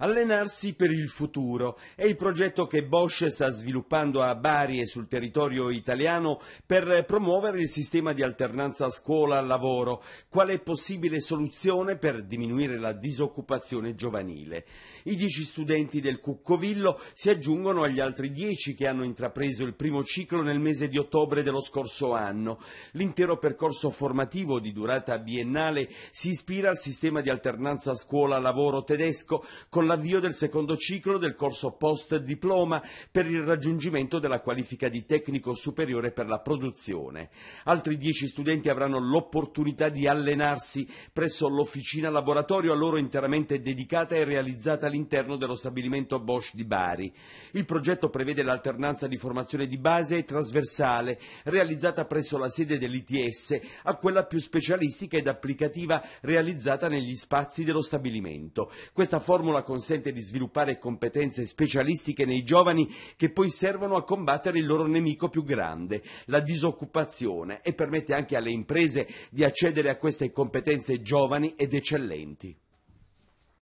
Allenarsi per il futuro è il progetto che Bosch sta sviluppando a Bari e sul territorio italiano per promuovere il sistema di alternanza scuola-lavoro, quale possibile soluzione per diminuire la disoccupazione giovanile. I dieci studenti del Cuccovillo si aggiungono agli altri dieci che hanno intrapreso il primo ciclo nel mese di ottobre dello scorso anno. L'intero percorso formativo di durata biennale si ispira al sistema di alternanza scuola-lavoro tedesco con con l'avvio del secondo ciclo del corso post-diploma per il raggiungimento della qualifica di tecnico superiore per la produzione. Altri dieci studenti avranno l'opportunità di allenarsi presso l'officina laboratorio a loro interamente dedicata e realizzata all'interno dello stabilimento Bosch di Bari. Il progetto prevede l'alternanza di formazione di base e trasversale realizzata presso la sede dell'ITS a quella più specialistica ed applicativa realizzata negli spazi dello stabilimento. Questa formula con consente di sviluppare competenze specialistiche nei giovani che poi servono a combattere il loro nemico più grande, la disoccupazione, e permette anche alle imprese di accedere a queste competenze giovani ed eccellenti.